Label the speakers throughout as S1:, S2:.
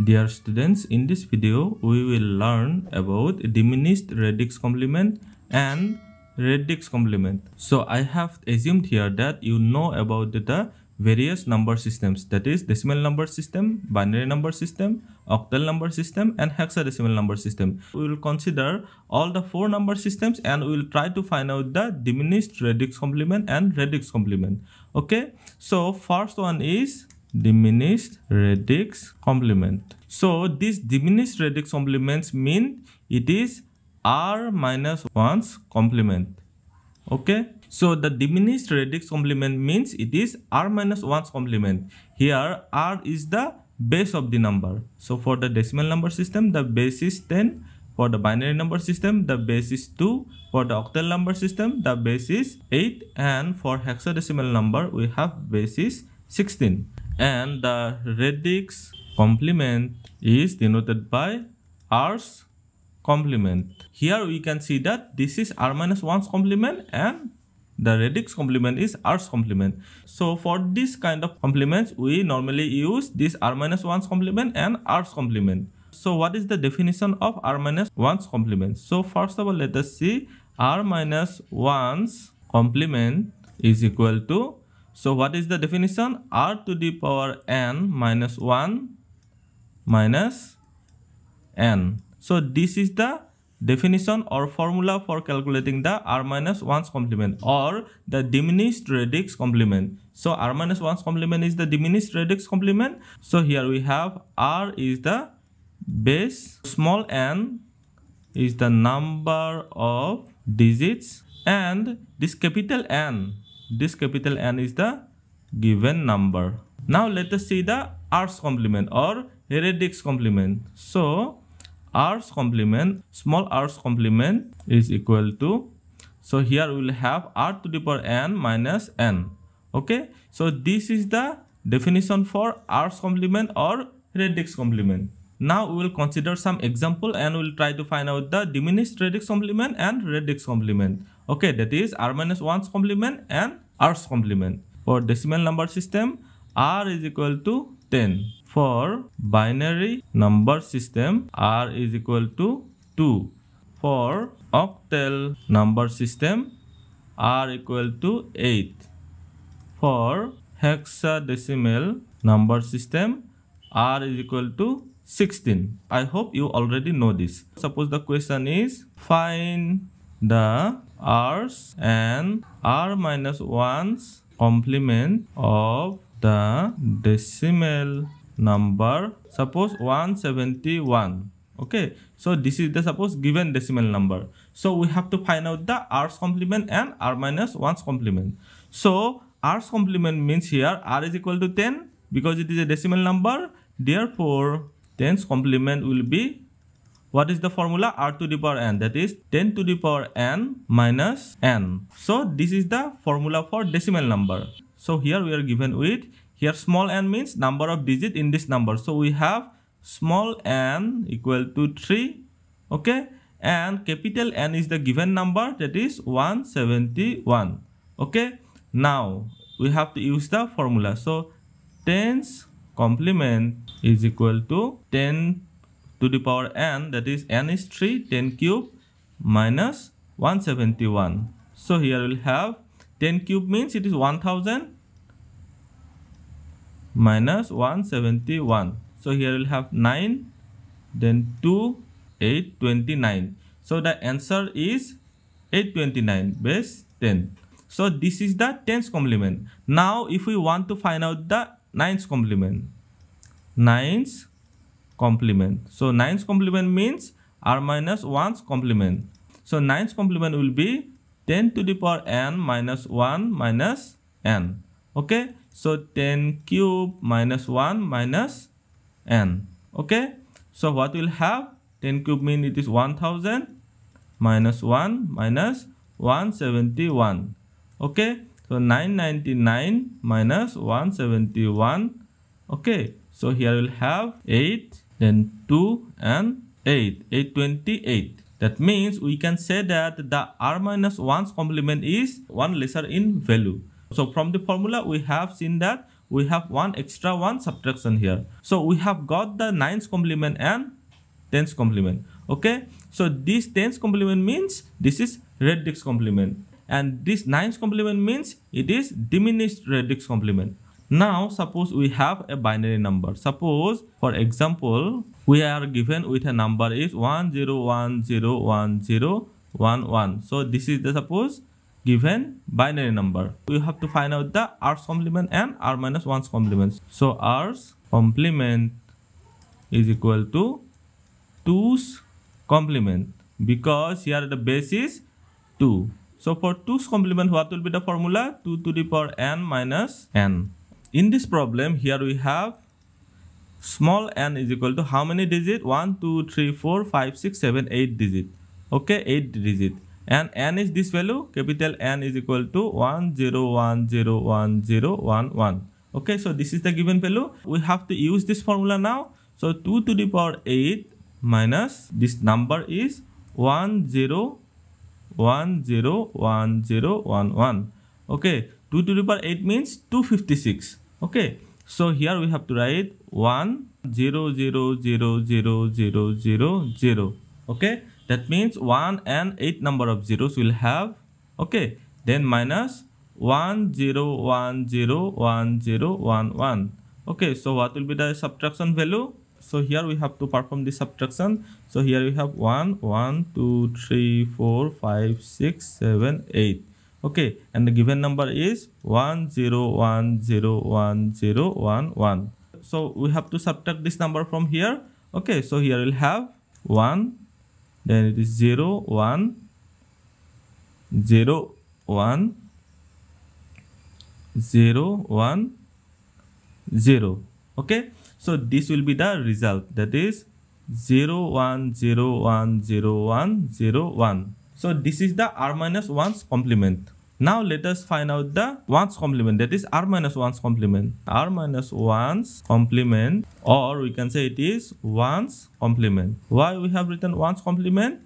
S1: Dear students, in this video, we will learn about diminished radix complement and radix complement. So I have assumed here that you know about the various number systems that is decimal number system, binary number system, octal number system and hexadecimal number system. We will consider all the four number systems and we will try to find out the diminished radix complement and radix complement. Okay, so first one is diminished radix complement. So this diminished radix complements mean it is r minus 1's complement. Okay. So the diminished radix complement means it is r minus 1's complement. Here r is the base of the number. So for the decimal number system the base is 10. For the binary number system the base is 2. For the octal number system the base is 8 and for hexadecimal number we have base is 16 and the radix complement is denoted by R's complement. Here we can see that this is R minus 1's complement and the radix complement is R's complement. So for this kind of complements, we normally use this R minus 1's complement and R's complement. So what is the definition of R minus 1's complement? So first of all, let us see R minus 1's complement is equal to so what is the definition? r to the power n minus 1 minus n. So this is the definition or formula for calculating the r minus 1's complement or the diminished radix complement. So r minus 1's complement is the diminished radix complement. So here we have r is the base, small n is the number of digits and this capital N this capital N is the given number. Now let us see the R's complement or Heredix complement. So R's complement, small R's complement is equal to, so here we will have R to the power N minus N. Okay, so this is the definition for R's complement or Heredix complement. Now we will consider some example and we will try to find out the diminished radix complement and radix complement okay that is r minus 1's complement and r's complement for decimal number system r is equal to 10 for binary number system r is equal to 2 for octal number system r equal to 8 for hexadecimal number system r is equal to 16 i hope you already know this suppose the question is find the r's and r minus 1's complement of the decimal number suppose 171 okay so this is the suppose given decimal number so we have to find out the r's complement and r minus 1's complement so r's complement means here r is equal to 10 because it is a decimal number therefore 10's complement will be what is the formula r to the power n that is 10 to the power n minus n so this is the formula for decimal number so here we are given with here small n means number of digit in this number so we have small n equal to 3 okay and capital n is the given number that is 171 okay now we have to use the formula so tens complement is equal to 10 to the power n that is n is 3 10 cube minus 171 so here we'll have 10 cube means it is 1000 minus 171 so here we'll have 9 then 2 8 29 so the answer is 829 base 10 so this is the 10's complement now if we want to find out the 9's complement 9's complement. So 9's complement means r minus 1's complement. So 9's complement will be 10 to the power n minus 1 minus n. Okay. So 10 cube minus 1 minus n. Okay. So what will have? 10 cube mean it is 1000 minus 1 minus 171. Okay. So 999 minus 171. Okay. So here we'll have 8 then 2 and 8 828 that means we can say that the r minus 1's complement is 1 lesser in value so from the formula we have seen that we have one extra one subtraction here so we have got the 9's complement and 10's complement okay so this 10's complement means this is radix complement and this 9's complement means it is diminished radix complement now suppose we have a binary number. Suppose for example we are given with a number is 10101011. So this is the suppose given binary number. We have to find out the r's complement and r minus 1's complement. So r's complement is equal to 2's complement because here the base is 2. So for 2's complement what will be the formula? 2 to the power n minus n in this problem here we have small n is equal to how many digit 1 2 3 4 5 6 7 8 digit okay 8 digit and n is this value capital n is equal to 1 0 1 0 1 0 1 1 okay so this is the given value we have to use this formula now so 2 to the power 8 minus this number is 1 0 1 0 1 0 1 1 okay 2 to the power 8 means 256 okay so here we have to write 1 0 0 0 0 0 0 0 okay that means 1 and 8 number of zeros will have okay then minus 1 0 1 0 1 0 1 1 okay so what will be the subtraction value so here we have to perform the subtraction so here we have 1 1 2 3 4 5 6 7 8 okay and the given number is 10101011 so we have to subtract this number from here okay so here we'll have 1 then it is 0 1 0 1 0 1 0 okay so this will be the result that is 0 so this is the r minus 1's complement. Now let us find out the 1's complement that is r minus 1's complement. r minus 1's complement or we can say it is 1's complement. Why we have written 1's complement?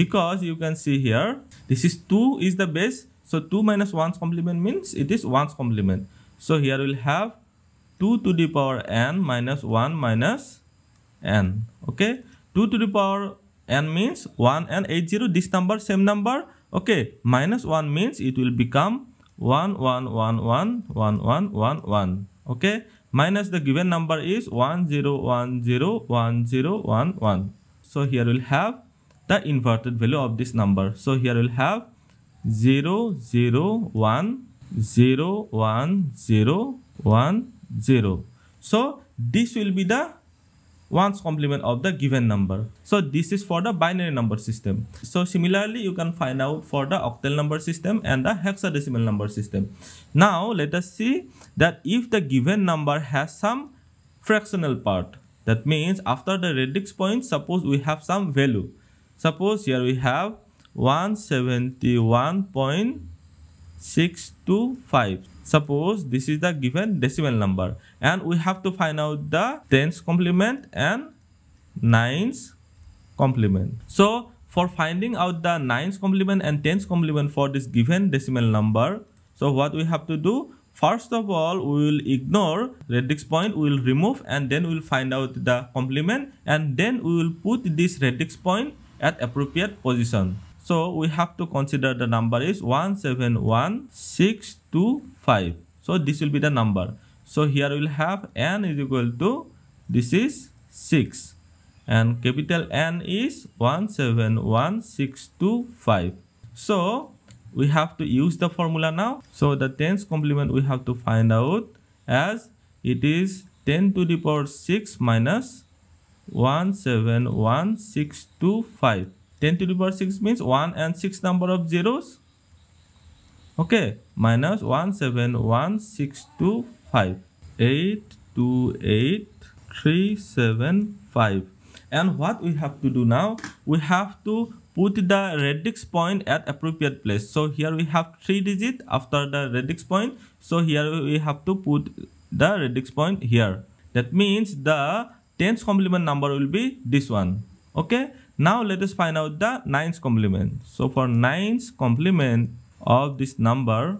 S1: Because you can see here this is 2 is the base so 2 minus 1's complement means it is 1's complement. So here we'll have 2 to the power n minus 1 minus n okay 2 to the power n means 1 and 80 this number same number okay minus 1 means it will become 1 1 1 1 1 1 1 1 okay minus the given number is 1 0 1 0 1 0 1 1 so here we'll have the inverted value of this number so here we'll have 0 0 1 0 1 0 1 0 so this will be the one's complement of the given number. So this is for the binary number system. So similarly, you can find out for the octal number system and the hexadecimal number system. Now let us see that if the given number has some fractional part, that means after the radix point, suppose we have some value. Suppose here we have 171. 6 to 5 suppose this is the given decimal number and we have to find out the tens complement and nines complement so for finding out the nines complement and tens complement for this given decimal number so what we have to do First of all, we will ignore radix point, we will remove and then we will find out the complement and then we will put this radix point at appropriate position. So we have to consider the number is 171625. So this will be the number. So here we will have n is equal to this is 6 and capital N is 171625. So we have to use the formula now. So the tens complement we have to find out as it is 10 to the power 6 minus 171625. 10 to the power 6 means 1 and 6 number of zeros okay minus 1 7 1 6 2 5 8 2 8 3 7 5 and what we have to do now we have to put the radix point at appropriate place so here we have three digit after the radix point so here we have to put the radix point here that means the tens complement number will be this one okay now let us find out the 9's complement so for 9's complement of this number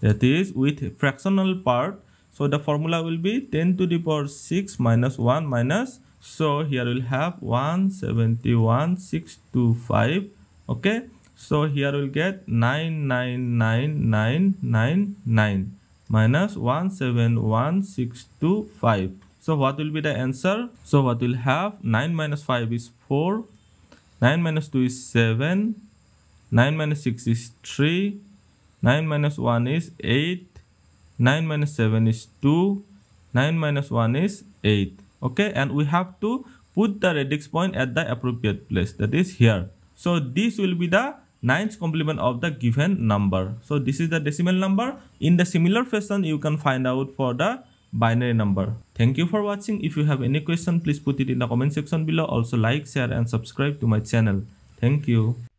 S1: that is with fractional part so the formula will be 10 to the power 6 minus 1 minus so here we'll have 171625 okay so here we'll get 999999 minus 171625 so what will be the answer? So what will have 9 minus 5 is 4, 9 minus 2 is 7, 9 minus 6 is 3, 9 minus 1 is 8, 9 minus 7 is 2, 9 minus 1 is 8. Okay, and we have to put the radix point at the appropriate place that is here. So this will be the ninth complement of the given number. So this is the decimal number. In the similar fashion, you can find out for the binary number. Thank you for watching. If you have any question, please put it in the comment section below. Also like, share and subscribe to my channel. Thank you.